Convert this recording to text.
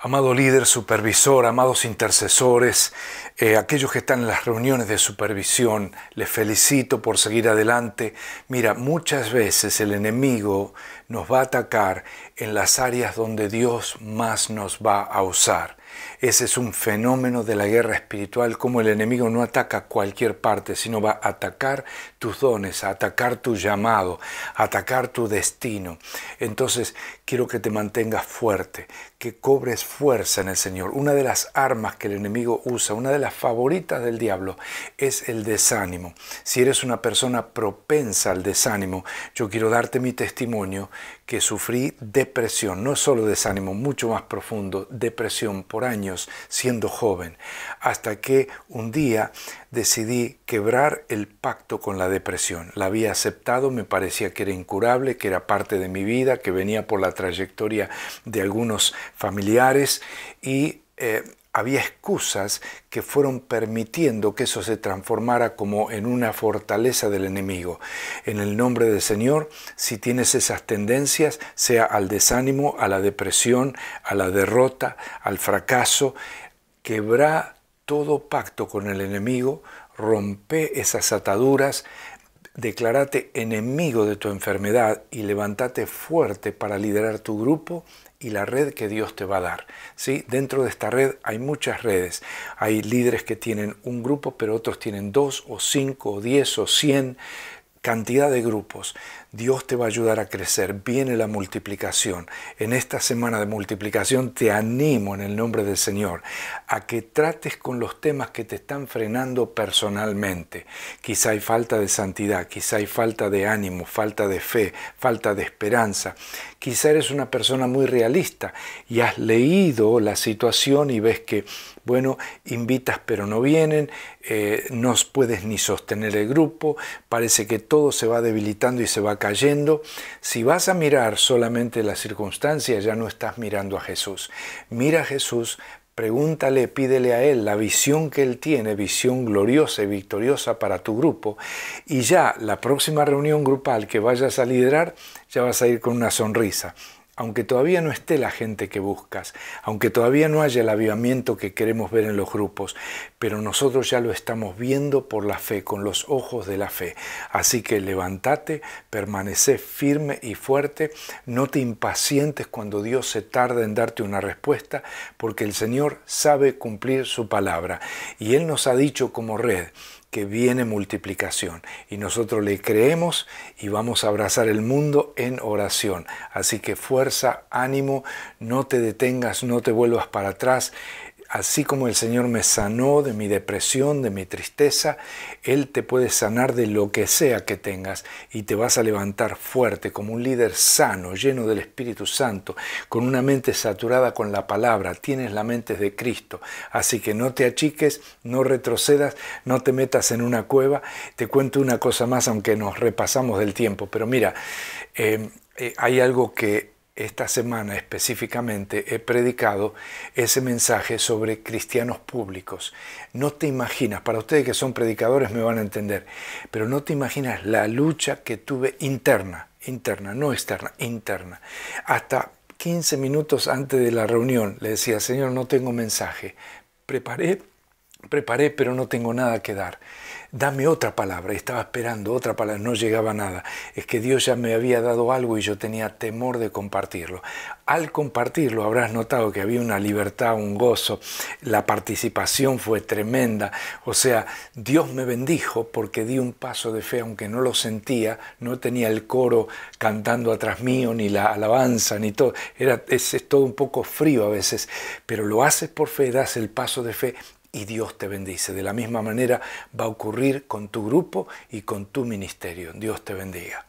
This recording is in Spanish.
Amado líder, supervisor, amados intercesores, eh, aquellos que están en las reuniones de supervisión, les felicito por seguir adelante. Mira, muchas veces el enemigo nos va a atacar en las áreas donde Dios más nos va a usar. Ese es un fenómeno de la guerra espiritual, como el enemigo no ataca cualquier parte, sino va a atacar tus dones, a atacar tu llamado, a atacar tu destino. Entonces, quiero que te mantengas fuerte, que cobres fuerza en el Señor, una de las armas que el enemigo usa, una de las favoritas del diablo, es el desánimo. Si eres una persona propensa al desánimo, yo quiero darte mi testimonio que sufrí depresión, no solo desánimo, mucho más profundo, depresión por años siendo joven, hasta que un día decidí quebrar el pacto con la depresión. La había aceptado, me parecía que era incurable, que era parte de mi vida, que venía por la trayectoria de algunos familiares, y eh, había excusas que fueron permitiendo que eso se transformara como en una fortaleza del enemigo. En el nombre del Señor, si tienes esas tendencias, sea al desánimo, a la depresión, a la derrota, al fracaso, quebrá todo pacto con el enemigo, rompe esas ataduras, declárate enemigo de tu enfermedad y levántate fuerte para liderar tu grupo, y la red que Dios te va a dar. ¿sí? Dentro de esta red hay muchas redes. Hay líderes que tienen un grupo, pero otros tienen dos o cinco o diez o cien cantidad de grupos, Dios te va a ayudar a crecer. Viene la multiplicación. En esta semana de multiplicación te animo en el nombre del Señor a que trates con los temas que te están frenando personalmente. Quizá hay falta de santidad, quizá hay falta de ánimo, falta de fe, falta de esperanza. Quizá eres una persona muy realista y has leído la situación y ves que, bueno, invitas pero no vienen, eh, no puedes ni sostener el grupo, parece que todo se va debilitando y se va cayendo. Si vas a mirar solamente las circunstancias, ya no estás mirando a Jesús. Mira a Jesús, pregúntale, pídele a Él la visión que Él tiene, visión gloriosa y victoriosa para tu grupo. Y ya la próxima reunión grupal que vayas a liderar, ya vas a ir con una sonrisa aunque todavía no esté la gente que buscas, aunque todavía no haya el avivamiento que queremos ver en los grupos, pero nosotros ya lo estamos viendo por la fe, con los ojos de la fe. Así que levántate, permanece firme y fuerte, no te impacientes cuando Dios se tarda en darte una respuesta, porque el Señor sabe cumplir su palabra y Él nos ha dicho como red, que viene multiplicación. Y nosotros le creemos y vamos a abrazar el mundo en oración. Así que fuerza, ánimo, no te detengas, no te vuelvas para atrás así como el Señor me sanó de mi depresión, de mi tristeza, Él te puede sanar de lo que sea que tengas y te vas a levantar fuerte como un líder sano, lleno del Espíritu Santo, con una mente saturada con la palabra. Tienes la mente de Cristo. Así que no te achiques, no retrocedas, no te metas en una cueva. Te cuento una cosa más, aunque nos repasamos del tiempo, pero mira, eh, eh, hay algo que esta semana específicamente he predicado ese mensaje sobre cristianos públicos. No te imaginas, para ustedes que son predicadores me van a entender, pero no te imaginas la lucha que tuve interna, interna, no externa, interna. Hasta 15 minutos antes de la reunión le decía, Señor, no tengo mensaje. Preparé, preparé, pero no tengo nada que dar dame otra palabra. Estaba esperando otra palabra, no llegaba nada. Es que Dios ya me había dado algo y yo tenía temor de compartirlo. Al compartirlo habrás notado que había una libertad, un gozo, la participación fue tremenda. O sea, Dios me bendijo porque di un paso de fe, aunque no lo sentía, no tenía el coro cantando atrás mío, ni la alabanza, ni todo. Era, es, es todo un poco frío a veces, pero lo haces por fe, das el paso de fe y Dios te bendice. De la misma manera va a ocurrir con tu grupo y con tu ministerio. Dios te bendiga.